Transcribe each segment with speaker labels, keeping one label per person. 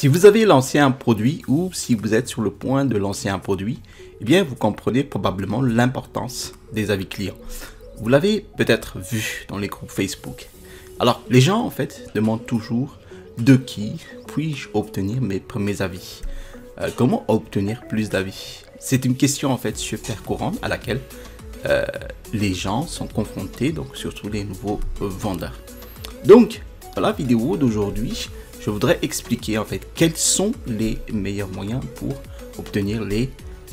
Speaker 1: Si vous avez lancé un produit ou si vous êtes sur le point de lancer un produit, eh bien vous comprenez probablement l'importance des avis clients. Vous l'avez peut-être vu dans les groupes Facebook. Alors les gens en fait demandent toujours de qui puis-je obtenir mes premiers avis euh, Comment obtenir plus d'avis C'est une question en fait super courante à laquelle euh, les gens sont confrontés, donc surtout les nouveaux euh, vendeurs. Donc la vidéo d'aujourd'hui, je voudrais expliquer en fait quels sont les meilleurs moyens pour obtenir les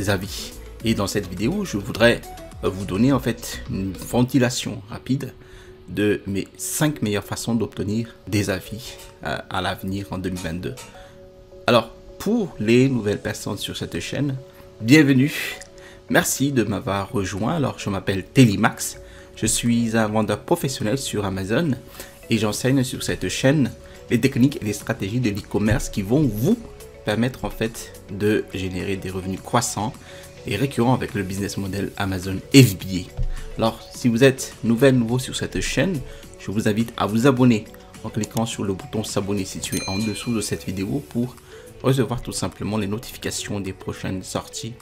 Speaker 1: avis. Et dans cette vidéo, je voudrais vous donner en fait une ventilation rapide de mes cinq meilleures façons d'obtenir des avis euh, à, l'avenir en 2022. Alors, pour les nouvelles personnes sur cette chaîne, bienvenue. Merci de m'avoir rejoint. Alors, je m'appelle Telimax. Je suis un vendeur professionnel sur Amazon et j'enseigne sur cette chaîne les techniques et les stratégies de l'e-commerce qui vont vous permettre en fait de générer des revenus croissants et récurrents avec le business model Amazon FBA. Alors, si vous êtes nouvelle, nouveau sur cette chaîne, je vous invite à vous abonner en cliquant sur le bouton s'abonner situé en dessous de cette vidéo pour recevoir tout simplement les notifications des prochaines sorties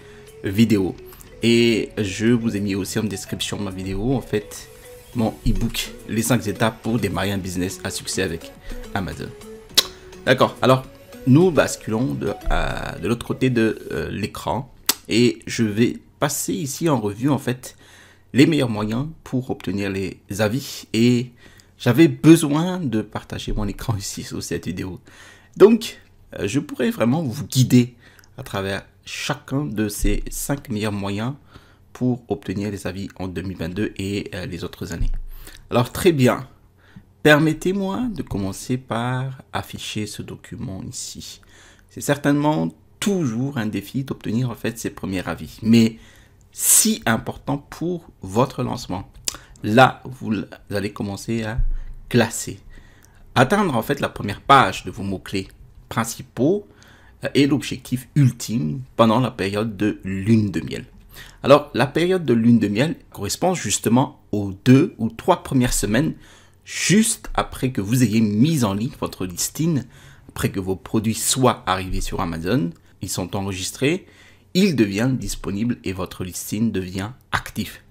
Speaker 1: vidéo. Et je vous ai mis aussi en description de ma vidéo, en fait, mon ebook Les 5 étapes pour démarrer un business à succès avec Amazon. D'accord, alors nous basculons de, l'autre côté de euh, l'écran et je vais passer ici en revue en fait les meilleurs moyens pour obtenir les avis et j'avais besoin de partager mon écran ici sur cette vidéo. Donc euh, je pourrais vraiment vous guider à travers chacun de ces 5 meilleurs moyens pour obtenir les avis en 2022 et euh, les autres années. Alors très bien, Permettez-moi de commencer par afficher ce document ici. C'est certainement toujours un défi d'obtenir en fait ces premiers avis, mais si important pour votre lancement. Là, vous allez commencer à classer. Atteindre en fait la première page de vos mots-clés principaux euh, est l'objectif ultime pendant la période de lune de miel. Alors, la période de lune de miel correspond justement aux deux ou trois premières semaines juste après que vous ayez mis en ligne votre listing, après que vos produits soient arrivés sur Amazon, ils sont enregistrés, ils deviennent disponibles et votre listing devient actif.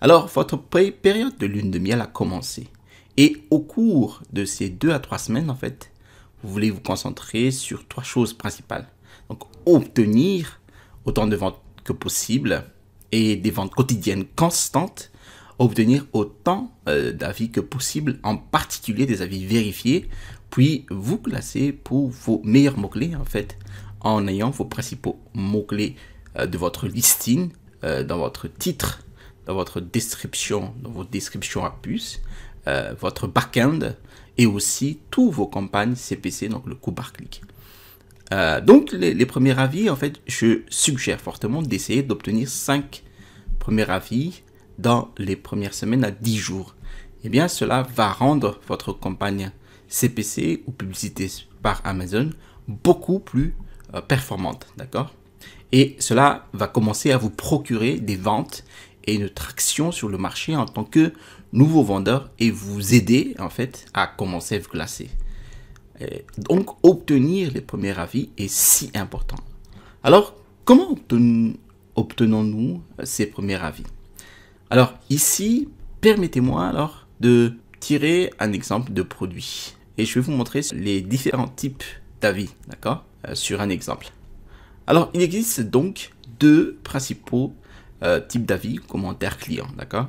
Speaker 1: Alors, votre période de lune de miel a commencé. Et au cours de ces deux à trois semaines, en fait, vous voulez vous concentrer sur trois choses principales. Donc, obtenir autant de ventes que possible et des ventes quotidiennes constantes obtenir autant euh, d'avis que possible, en particulier des avis vérifiés, puis vous classer pour vos meilleurs mots-clés en fait, en ayant vos principaux mots-clés euh, de votre listing, euh, dans votre titre, dans votre description, dans vos descriptions à puce, votre back-end et aussi tous vos campagnes CPC, donc le coût par clic. donc, les, les, premiers avis, en fait, je suggère fortement d'essayer d'obtenir 5 premiers avis dans les premières semaines à 10 jours, eh bien cela va rendre votre campagne CPC ou publicité par Amazon beaucoup plus euh, performante, d'accord Et cela va commencer à vous procurer des ventes et une traction sur le marché en tant que nouveau vendeur et vous aider en fait à commencer à vous classer. donc obtenir les premiers avis est si important. Alors comment obtenons-nous ces premiers avis alors ici, permettez-moi alors de tirer un exemple de produit. Et je vais vous montrer les différents types d'avis, d'accord euh, Sur un exemple. Alors, il existe donc deux principaux euh, types d'avis, commentaires clients, d'accord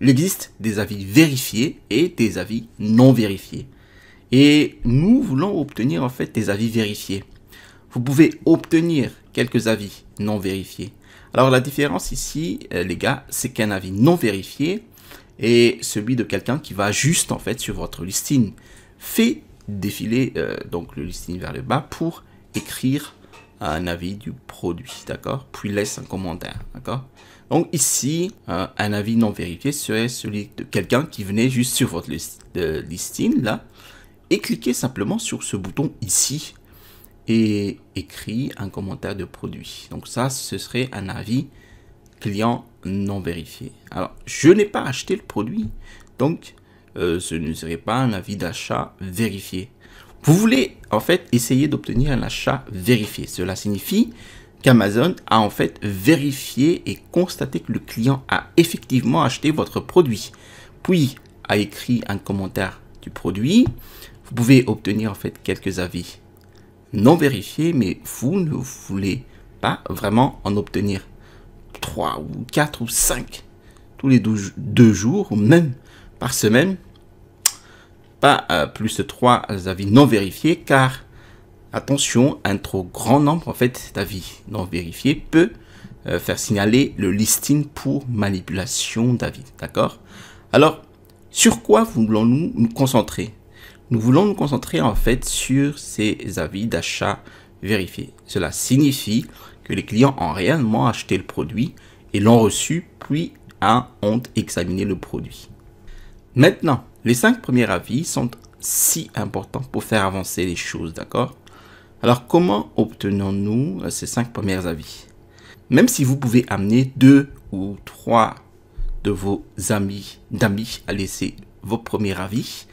Speaker 1: Il existe des avis vérifiés et des avis non vérifiés. Et nous voulons obtenir en fait des avis vérifiés vous pouvez obtenir quelques avis non vérifiés. Alors la différence ici, euh, les gars, c'est qu'un avis non vérifié est celui de quelqu'un qui va juste en fait sur votre listing. Fait défiler euh, donc le listing vers le bas pour écrire un avis du produit, d'accord Puis laisse un commentaire, d'accord Donc ici, euh, un avis non vérifié serait celui de quelqu'un qui venait juste sur votre listing là et cliquez simplement sur ce bouton ici et écrit un commentaire de produit. Donc ça, ce serait un avis client non vérifié. Alors, je n'ai pas acheté le produit, donc euh, ce ne serait pas un avis d'achat vérifié. Vous voulez en fait essayer d'obtenir un achat vérifié. Cela signifie qu'Amazon a en fait vérifié et constaté que le client a effectivement acheté votre produit, puis a écrit un commentaire du produit. Vous pouvez obtenir en fait quelques avis non vérifié, mais vous ne voulez pas vraiment en obtenir 3 ou 4 ou 5 tous les 2 jours ou même par semaine. Pas euh, plus de 3 avis non vérifiés car attention, un trop grand nombre en fait d'avis non vérifiés peut euh, faire signaler le listing pour manipulation d'avis, d'accord Alors, sur quoi voulons-nous nous concentrer nous voulons nous concentrer en fait sur ces avis d'achat vérifiés. Cela signifie que les clients ont réellement acheté le produit et l'ont reçu puis ont examiné le produit. Maintenant, les cinq premiers avis sont si importants pour faire avancer les choses, d'accord Alors comment obtenons-nous euh, ces cinq premiers avis Même si vous pouvez amener deux ou trois de vos amis d'amis à laisser vos premiers avis,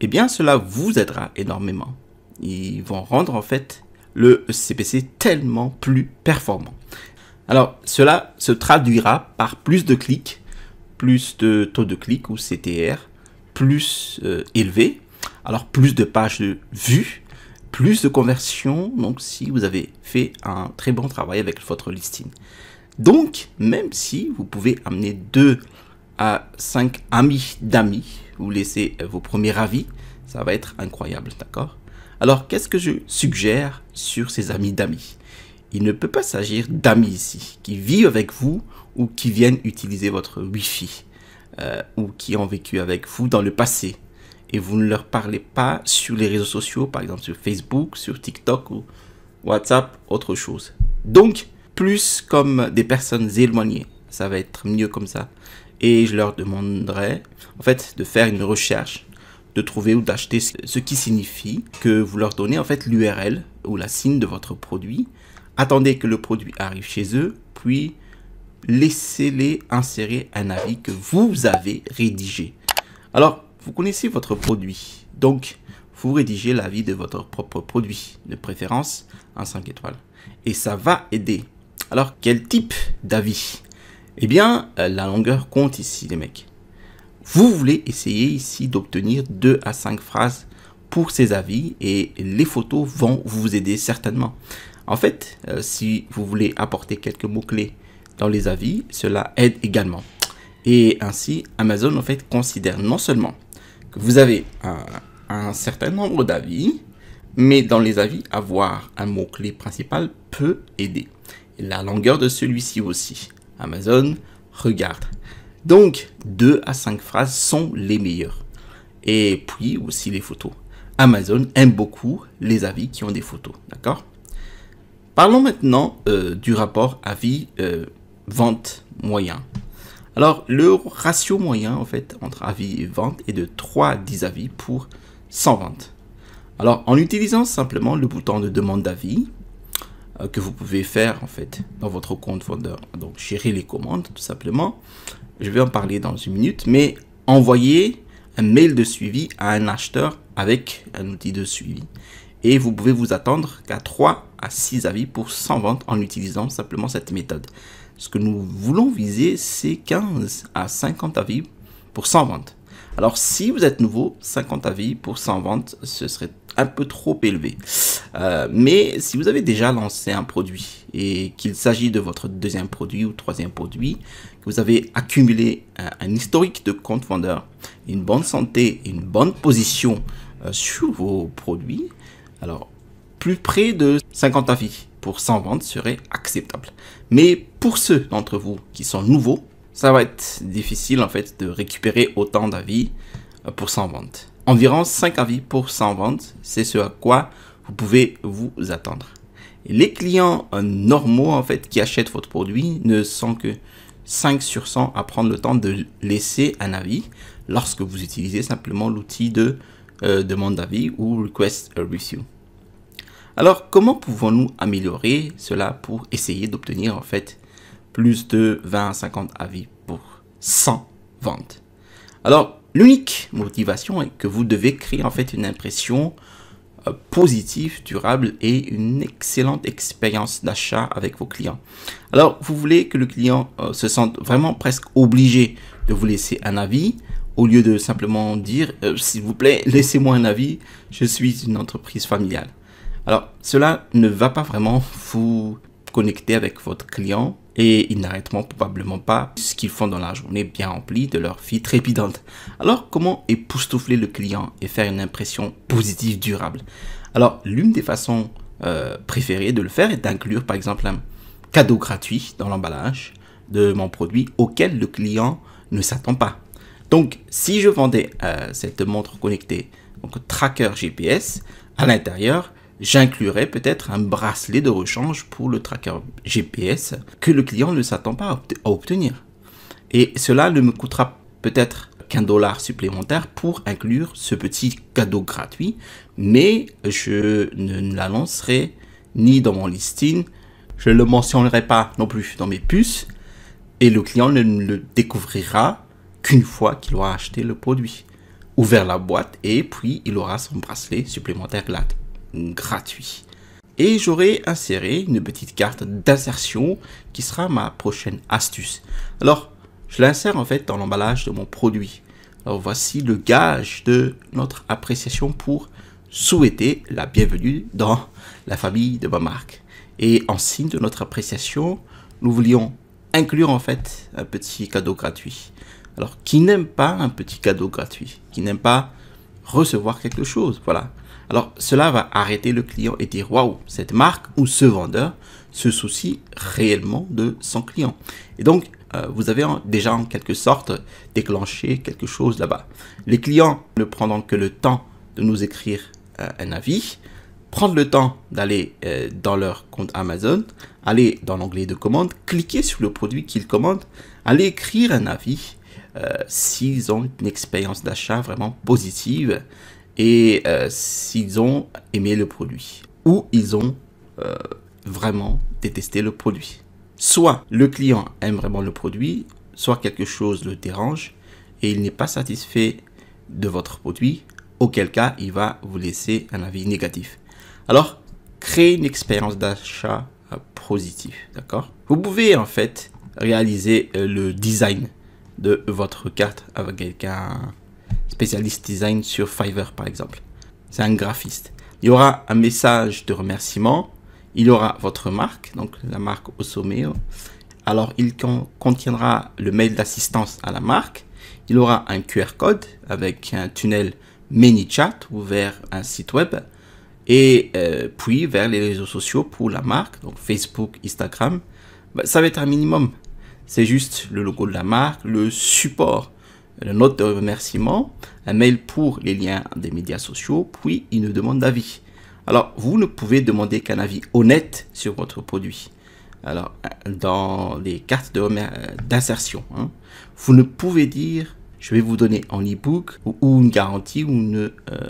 Speaker 1: eh bien cela vous aidera énormément. Ils vont rendre en fait le CPC tellement plus performant. Alors cela se traduira par plus de clics, plus de taux de clics ou CTR, plus euh, élevé, alors plus de pages de vues, plus de conversions, donc si vous avez fait un très bon travail avec votre listing. Donc même si vous pouvez amener 2 à 5 amis d'amis, vous laisser euh, vos premiers avis. Ça va être incroyable, d'accord Alors, qu'est-ce que je suggère sur ces amis d'amis Il ne peut pas s'agir d'amis ici, qui vivent avec vous ou qui viennent utiliser votre Wi-Fi, euh, ou qui ont vécu avec vous dans le passé. Et vous ne leur parlez pas sur les réseaux sociaux, par exemple sur Facebook, sur TikTok ou WhatsApp, autre chose. Donc, plus comme des personnes éloignées. Ça va être mieux comme ça et je leur demanderai en fait de faire une recherche, de trouver ou d'acheter ce qui signifie que vous leur donnez en fait l'URL ou la signe de votre produit. Attendez que le produit arrive chez eux, puis laissez-les insérer un avis que vous avez rédigé. Alors, vous connaissez votre produit, donc vous rédigez l'avis de votre propre produit, de préférence en 5 étoiles. Et ça va aider. Alors, quel type d'avis eh bien, euh, la longueur compte ici, les mecs. Vous voulez essayer ici d'obtenir 2 à 5 phrases pour ces avis et les photos vont vous aider certainement. En fait, euh, si vous voulez apporter quelques mots-clés dans les avis, cela aide également. Et ainsi, Amazon en fait considère non seulement que vous avez un, certain nombre d'avis, mais dans les avis, avoir un mot-clé principal peut aider. la longueur de celui-ci aussi. Amazon, regarde. Donc, deux à cinq phrases sont les meilleures. Et puis aussi les photos. Amazon aime beaucoup les avis qui ont des photos, d'accord Parlons maintenant euh, du rapport avis-vente euh, moyen. Alors, le ratio moyen, en fait, entre avis et vente est de 3 à 10 avis pour 100 ventes. Alors, en utilisant simplement le bouton de demande d'avis, euh, que vous pouvez faire en fait dans votre compte vendeur. Donc gérer les commandes tout simplement. Je vais en parler dans une minute, mais envoyer un mail de suivi à un acheteur avec un outil de suivi. Et vous pouvez vous attendre qu'à 3 à 6 avis pour 100 ventes en utilisant simplement cette méthode. Ce que nous voulons viser, c'est 15 à 50 avis pour 100 ventes. Alors si vous êtes nouveau, 50 avis pour 100 ventes, ce serait un peu trop élevé. Euh, mais si vous avez déjà lancé un produit et qu'il s'agit de votre deuxième produit ou troisième produit, que vous avez accumulé euh, un, historique de compte vendeur, une bonne santé, une bonne position euh, sur vos produits, alors plus près de 50 avis pour 100 ventes serait acceptable. Mais pour ceux d'entre vous qui sont nouveaux, ça va être difficile en fait de récupérer autant d'avis euh, pour 100 ventes. Environ 5 avis pour 100 ventes, c'est ce à quoi vous pouvez vous attendre. Les clients euh, normaux en fait qui achètent votre produit ne sont que 5 sur 100 à prendre le temps de laisser un avis lorsque vous utilisez simplement l'outil de euh, demande d'avis ou request a review. Alors comment pouvons-nous améliorer cela pour essayer d'obtenir en fait plus de 20 50 avis pour 100 ventes. Alors, l'unique motivation est que vous devez créer en fait une impression euh, positive, durable et une excellente expérience d'achat avec vos clients. Alors, vous voulez que le client euh, se sente vraiment presque obligé de vous laisser un avis au lieu de simplement dire euh, s'il vous plaît, laissez-moi un avis, je suis une entreprise familiale. Alors, cela ne va pas vraiment vous connecter avec votre client et ils n'arrêteront probablement pas ce qu'ils font dans la journée bien remplie de leur vie trépidante. Alors comment époustoufler le client et faire une impression positive durable Alors l'une des façons euh, préférées de le faire est d'inclure par exemple un cadeau gratuit dans l'emballage de mon produit auquel le client ne s'attend pas. Donc si je vendais euh, cette montre connectée, donc tracker GPS, à l'intérieur, j'inclurai peut-être un bracelet de rechange pour le tracker GPS que le client ne s'attend pas à obtenir. Et cela ne me coûtera peut-être qu'un dollar supplémentaire pour inclure ce petit cadeau gratuit, mais je ne l'annoncerai ni dans mon listing, je ne le mentionnerai pas non plus dans mes puces, et le client ne le découvrira qu'une fois qu'il aura acheté le produit, ouvert la boîte, et puis il aura son bracelet supplémentaire gratuit gratuit. Et j'aurai inséré une petite carte d'insertion qui sera ma prochaine astuce. Alors, je l'insère en fait dans l'emballage de mon produit. Alors voici le gage de notre appréciation pour souhaiter la bienvenue dans la famille de ma marque. Et en signe de notre appréciation, nous voulions inclure en fait un petit cadeau gratuit. Alors qui n'aime pas un petit cadeau gratuit Qui n'aime pas recevoir quelque chose Voilà. Alors cela va arrêter le client et dire waouh, cette marque ou ce vendeur se soucie réellement de son client. Et donc euh, vous avez déjà en quelque sorte déclenché quelque chose là-bas. Les clients ne prendront que le temps de nous écrire euh, un avis, prendre le temps d'aller euh, dans leur compte Amazon, aller dans l'onglet de commande, cliquer sur le produit qu'ils commandent, aller écrire un avis s'ils ont une expérience d'achat vraiment positive et euh, s'ils ont aimé le produit ou ils ont euh, vraiment détesté le produit. Soit le client aime vraiment le produit, soit quelque chose le dérange et il n'est pas satisfait de votre produit, auquel cas il va vous laisser un avis négatif. Alors, créez une expérience d'achat euh, positive, d'accord Vous pouvez en fait réaliser le design de votre carte avec quelqu'un spécialiste design sur Fiverr par exemple. C'est un graphiste. Il y aura un message de remerciement. Il y aura votre marque, donc la marque au sommet. Alors, il contiendra le mail d'assistance à la marque. Il aura un QR code avec un tunnel ManyChat ou vers un site web. Et euh, puis vers les réseaux sociaux pour la marque, donc Facebook, Instagram. Bah, ça va être un minimum. C'est juste le logo de la marque, le support une note de remerciement, un mail pour les liens des médias sociaux, puis une demande d'avis. Alors, vous ne pouvez demander qu'un avis honnête sur votre produit. Alors, dans les cartes d'insertion, hein, vous ne pouvez dire je vais vous donner un e-book ou une garantie ou une euh,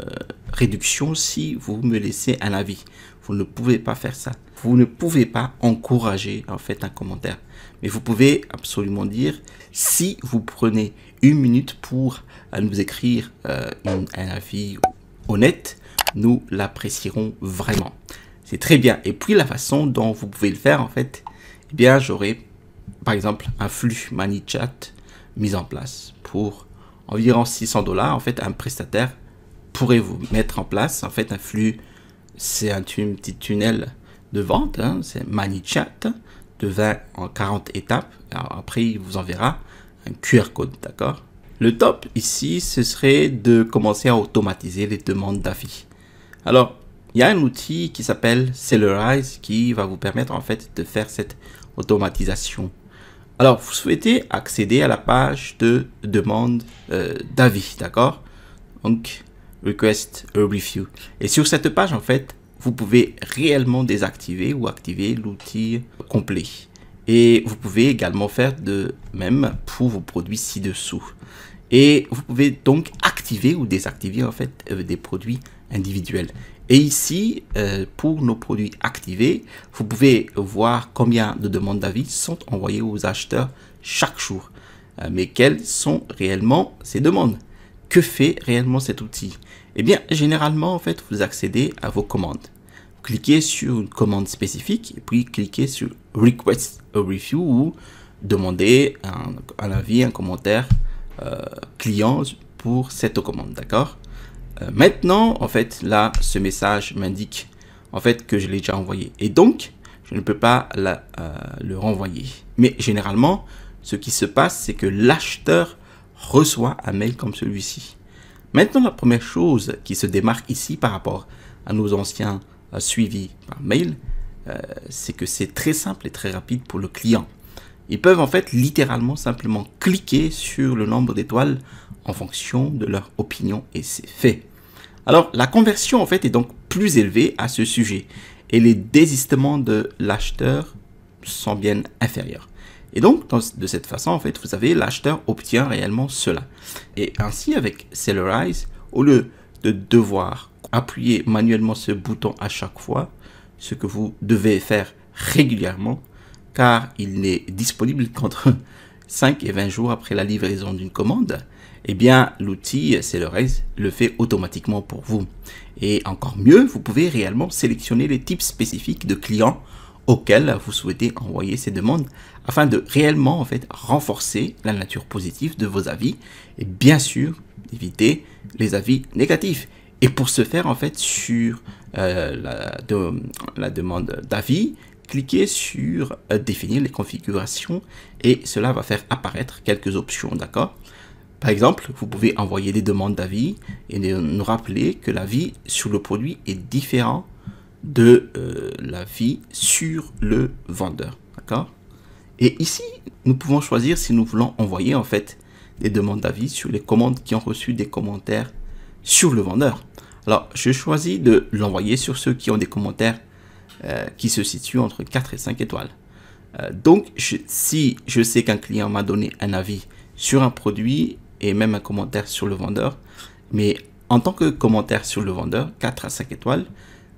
Speaker 1: réduction si vous me laissez un avis. Vous ne pouvez pas faire ça. Vous ne pouvez pas encourager en fait un commentaire mais vous pouvez absolument dire, si vous prenez une minute pour euh, nous écrire euh, un avis honnête, nous l'apprécierons vraiment. C'est très bien. Et puis la façon dont vous pouvez le faire, en fait, eh bien, j'aurai par exemple un flux ManyChat mis en place pour environ 600 dollars. En fait, un prestataire pourrait vous mettre en place en fait un flux. C'est un, petit tunnel de vente, hein, c'est ManyChat de 20 en 40 étapes. après, il vous enverra un QR code, d'accord Le top ici, ce serait de commencer à automatiser les demandes d'avis. Alors, il y a un outil qui s'appelle Sellerize qui va vous permettre en fait de faire cette automatisation. Alors, vous souhaitez accéder à la page de demande euh, d'avis, d'accord Donc, Request Review. Et sur cette page, en fait, vous pouvez réellement désactiver ou activer l'outil complet. Et vous pouvez également faire de même pour vos produits ci-dessous. Et vous pouvez donc activer ou désactiver en fait euh, des produits individuels. Et ici, euh, pour nos produits activés, vous pouvez voir combien de demandes d'avis sont envoyées aux acheteurs chaque jour. Euh, mais quelles sont réellement ces demandes Que fait réellement cet outil et eh bien, généralement, en fait, vous accédez à vos commandes. Cliquez sur une commande spécifique et puis cliquez sur Request a Review ou demandez un, avis, un commentaire euh, client pour cette commande, d'accord euh, Maintenant, en fait, là, ce message m'indique en fait que je l'ai déjà envoyé et donc je ne peux pas euh, le renvoyer. Mais généralement, ce qui se passe, c'est que l'acheteur reçoit un mail comme celui-ci. Maintenant, la première chose qui se démarque ici par rapport à nos anciens euh, suivis par mail, euh, c'est que c'est très simple et très rapide pour le client. Ils peuvent en fait littéralement simplement cliquer sur le nombre d'étoiles en fonction de leur opinion et c'est fait. Alors la conversion en fait est donc plus élevée à ce sujet et les désistements de l'acheteur sont bien inférieurs. Et donc, de cette façon, en fait, vous savez, l'acheteur obtient réellement cela. Et ainsi, avec Sellerize, au lieu de devoir appuyer manuellement ce bouton à chaque fois, ce que vous devez faire régulièrement, car il n'est disponible qu'entre 5 et 20 jours après la livraison d'une commande, eh bien l'outil Sellerize le fait automatiquement pour vous. Et encore mieux, vous pouvez réellement sélectionner les types spécifiques de clients auquel vous souhaitez envoyer ces demandes afin de réellement en fait renforcer la nature positive de vos avis et bien sûr éviter les avis négatifs. Et pour ce faire en fait sur euh, la, demande d'avis, cliquez sur euh, définir les configurations et cela va faire apparaître quelques options, d'accord par exemple, vous pouvez envoyer des demandes d'avis et nous rappeler que l'avis sur le produit est différent de euh, l'avis sur le vendeur. D'accord Et ici, nous pouvons choisir si nous voulons envoyer en fait des demandes d'avis sur les commandes qui ont reçu des commentaires sur le vendeur. Alors, je choisis de l'envoyer sur ceux qui ont des commentaires euh, qui se situent entre 4 et 5 étoiles. Euh, donc, si je sais qu'un client m'a donné un avis sur un produit et même un commentaire sur le vendeur, mais en tant que commentaire sur le vendeur, 4 à 5 étoiles,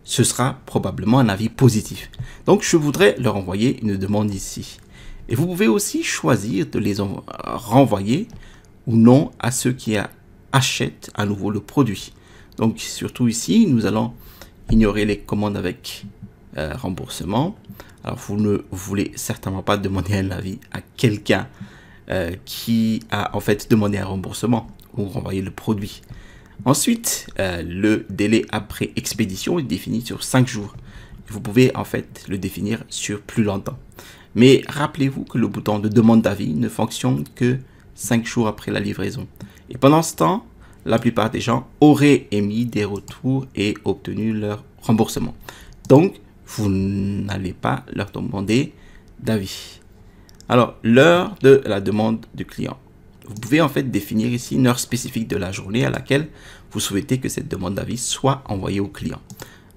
Speaker 1: ce sera probablement un avis positif. Donc je voudrais leur envoyer une demande ici. Et vous pouvez aussi choisir de les renvoyer ou non à ceux qui achètent à nouveau le produit. Donc surtout ici, nous allons ignorer les commandes avec euh, remboursement. Alors vous ne voulez certainement pas demander un avis à quelqu'un euh, qui a en fait demandé un remboursement ou renvoyé le produit. Ensuite, euh, le délai après expédition est défini sur 5 jours. Vous pouvez en fait le définir sur plus longtemps. Mais rappelez-vous que le bouton de demande d'avis ne fonctionne que 5 jours après la livraison. Et pendant ce temps, la plupart des gens auraient émis des retours et obtenu leur remboursement. Donc, vous n'allez pas leur demander d'avis. Alors, l'heure de la demande du client. Vous pouvez en fait définir ici une heure spécifique de la journée à laquelle vous souhaitez que cette demande d'avis soit envoyée au client.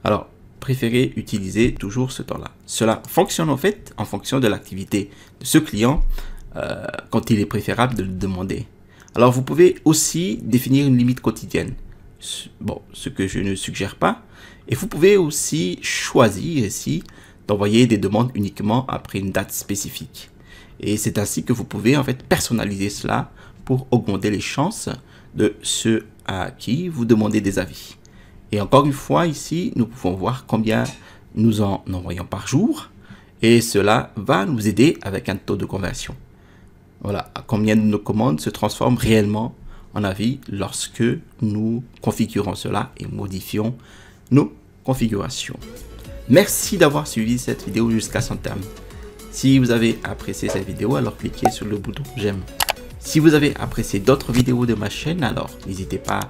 Speaker 1: Alors, préférez utiliser toujours ce temps-là. Cela fonctionne en fait en fonction de l'activité de ce client euh, quand il est préférable de le demander. Alors vous pouvez aussi définir une limite quotidienne. Bon, ce que je ne suggère pas. Et vous pouvez aussi choisir ici d'envoyer des demandes uniquement après une date spécifique. Et c'est ainsi que vous pouvez en fait personnaliser cela pour augmenter les chances de ceux à qui vous demandez des avis. Et encore une fois, ici, nous pouvons voir combien nous en envoyons par jour. Et cela va nous aider avec un taux de conversion. Voilà, combien de nos commandes se transforment réellement en avis lorsque nous configurons cela et modifions nos configurations. Merci d'avoir suivi cette vidéo jusqu'à son terme. Si vous avez apprécié cette vidéo, alors cliquez sur le bouton j'aime si vous avez apprécié d'autres vidéos de ma chaîne, alors n'hésitez pas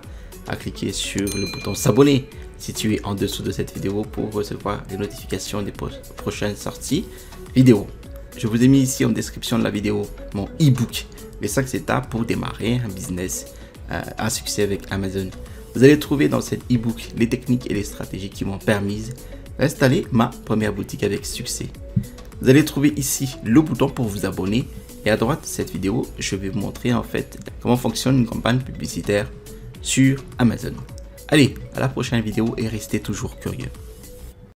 Speaker 1: à cliquer sur le bouton s'abonner situé en dessous de cette vidéo pour recevoir les notifications des prochaines sorties vidéo. Je vous ai mis ici en description de la vidéo mon e-book Les 5 étapes pour démarrer un business euh, à succès avec Amazon. Vous allez trouver dans cet e-book les techniques et les stratégies qui m'ont permis d'installer ma première boutique avec succès. Vous allez trouver ici le bouton pour vous abonner et à droite de cette vidéo, je vais vous montrer en fait comment fonctionne une campagne publicitaire sur Amazon. Allez, à la prochaine vidéo et restez toujours curieux.